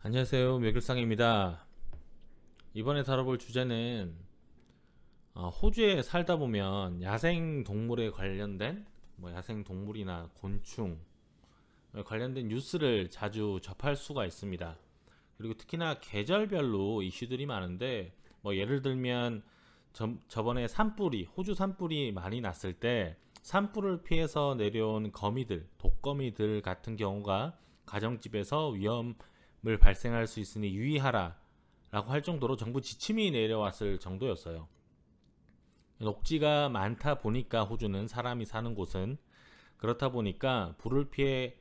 안녕하세요 매글상입니다 이번에 다뤄볼 주제는 어, 호주에 살다 보면 야생 동물에 관련된 뭐 야생 동물이나 곤충 관련된 뉴스를 자주 접할 수가 있습니다 그리고 특히나 계절별로 이슈들이 많은데 뭐 예를 들면 저, 번에 산불이 호주 산불이 많이 났을 때 산불을 피해서 내려온 거미들 독거미들 같은 경우가 가정집에서 위험 을 발생할 수 있으니 유의하라 라고 할 정도로 정부 지침이 내려왔을 정도였어요. 녹지가 많다 보니까 호주는 사람이 사는 곳은 그렇다 보니까 불을 피해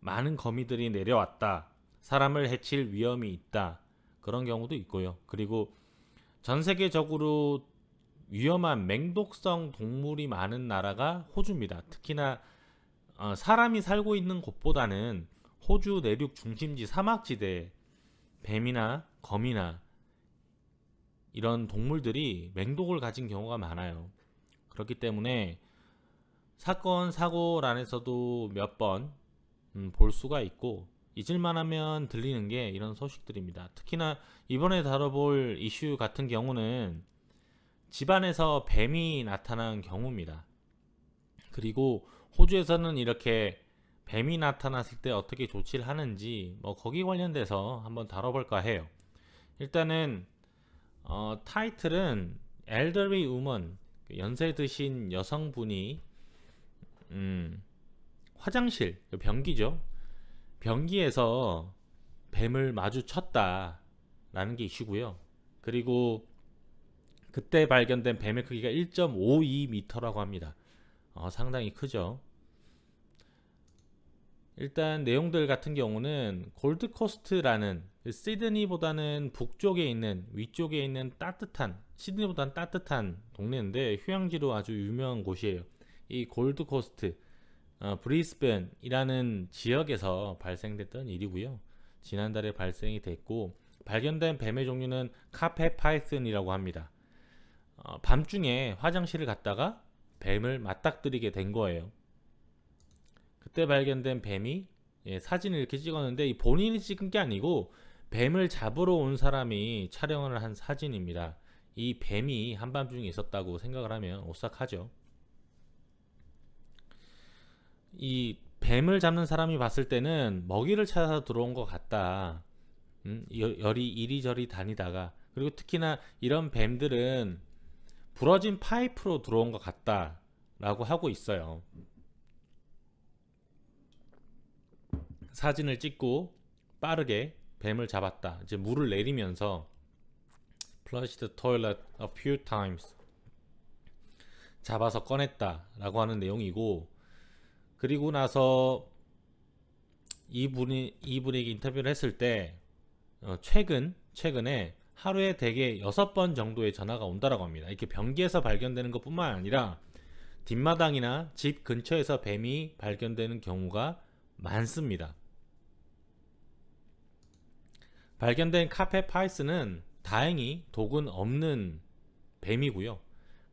많은 거미들이 내려왔다. 사람을 해칠 위험이 있다. 그런 경우도 있고요. 그리고 전 세계적으로 위험한 맹독성 동물이 많은 나라가 호주입니다. 특히나 어, 사람이 살고 있는 곳보다는 호주 내륙 중심지 사막지대에 뱀이나 거미나 이런 동물들이 맹독을 가진 경우가 많아요. 그렇기 때문에 사건 사고란에서도 몇 번볼 음, 수가 있고 잊을만 하면 들리는 게 이런 소식들입니다. 특히나 이번에 다뤄볼 이슈 같은 경우는 집안에서 뱀이 나타난 경우입니다. 그리고 호주에서는 이렇게 뱀이 나타났을 때 어떻게 조치를 하는지 뭐 거기 관련돼서 한번 다뤄볼까 해요 일단은 어, 타이틀은 엘더리 우먼 연세 드신 여성분이 음, 화장실 그 변기죠 변기에서 뱀을 마주쳤다 라는 게 이슈고요 그리고 그때 발견된 뱀의 크기가 1.52m라고 합니다 어, 상당히 크죠 일단 내용들 같은 경우는 골드코스트라는 그 시드니보다는 북쪽에 있는 위쪽에 있는 따뜻한 시드니보다는 따뜻한 동네인데 휴양지로 아주 유명한 곳이에요. 이 골드코스트 어, 브리스번이라는 지역에서 발생됐던 일이고요. 지난달에 발생이 됐고 발견된 뱀의 종류는 카페 파이슨이라고 합니다. 어, 밤중에 화장실을 갔다가 뱀을 맞닥뜨리게 된 거예요. 그때 발견된 뱀이 예, 사진을 이렇게 찍었는데 본인이 찍은 게 아니고 뱀을 잡으러 온 사람이 촬영을 한 사진입니다. 이 뱀이 한밤중에 있었다고 생각을 하면 오싹하죠. 이 뱀을 잡는 사람이 봤을 때는 먹이를 찾아서 들어온 것 같다. 음, 열이 이리저리 다니다가 그리고 특히나 이런 뱀들은 부러진 파이프로 들어온 것 같다라고 하고 있어요. 사진을 찍고 빠르게 뱀을 잡았다. 이제 물을 내리면서 flush the toilet a few times 잡아서 꺼냈다 라고 하는 내용이고 그리고 나서 이분이 이분에게 인터뷰를 했을 때 어, 최근 최근에 하루에 대개 여섯 번 정도의 전화가 온다라고 합니다. 이렇게 변기에서 발견되는 것뿐만 아니라 뒷마당이나 집 근처에서 뱀이 발견되는 경우가 많습니다. 발견된 카페 파이스는 다행히 독은 없는 뱀이고요.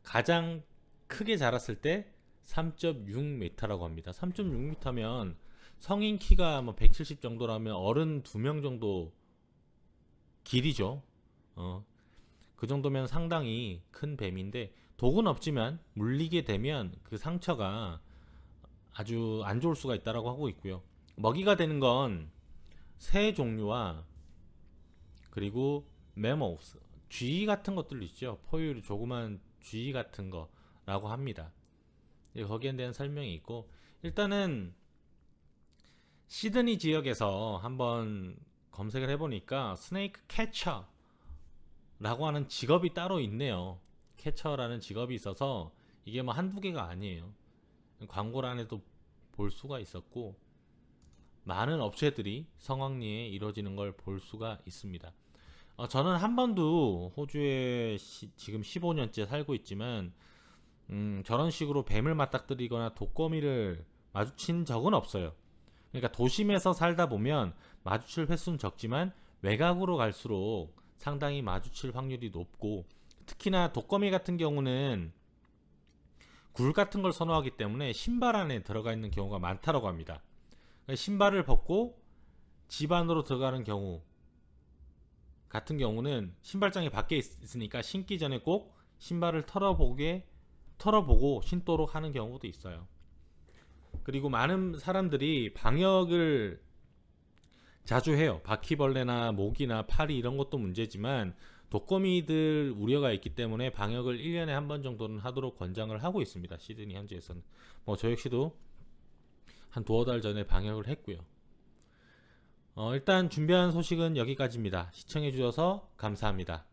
가장 크게 자랐을 때 3.6m라고 합니다. 3.6m면 성인 키가 뭐 170 정도라면 어른 2명 정도 길이죠. 어. 그 정도면 상당히 큰 뱀인데 독은 없지만 물리게 되면 그 상처가 아주 안 좋을 수가 있다라고 하고 있고요. 먹이가 되는 건 새 종류와 그리고 메모스 쥐 같은 것들 있죠. 포유류 조그만 쥐 같은 거라고 합니다. 예, 거기에 대한 설명이 있고 일단은 시드니 지역에서 한번 검색을 해보니까 스네이크 캐쳐라고 하는 직업이 따로 있네요. 캐쳐라는 직업이 있어서 이게 뭐 한두 개가 아니에요. 광고란에도 볼 수가 있었고 많은 업체들이 성황리에 이루어지는 걸 볼 수가 있습니다. 어, 저는 한 번도 호주에 시, 지금 15년째 살고 있지만 음, 저런 식으로 뱀을 맞닥뜨리거나 독거미를 마주친 적은 없어요. 그러니까 도심에서 살다 보면 마주칠 횟수는 적지만 외곽으로 갈수록 상당히 마주칠 확률이 높고 특히나 독거미 같은 경우는 굴 같은 걸 선호하기 때문에 신발 안에 들어가 있는 경우가 많다고 합니다. 그러니까 신발을 벗고 집 안으로 들어가는 경우 같은 경우는 신발장이 밖에 있으니까 신기 전에 꼭 신발을 털어보게 털어보고 신도록 하는 경우도 있어요. 그리고 많은 사람들이 방역을 자주 해요. 바퀴벌레나 모기나 파리 이런 것도 문제지만 독거미들 우려가 있기 때문에 방역을 1년에 한 번 정도는 하도록 권장을 하고 있습니다. 시드니 현지에서는. 뭐 저 역시도 한 두어 달 전에 방역을 했고요. 어, 일단 준비한 소식은 여기까지입니다. 시청해주셔서 감사합니다.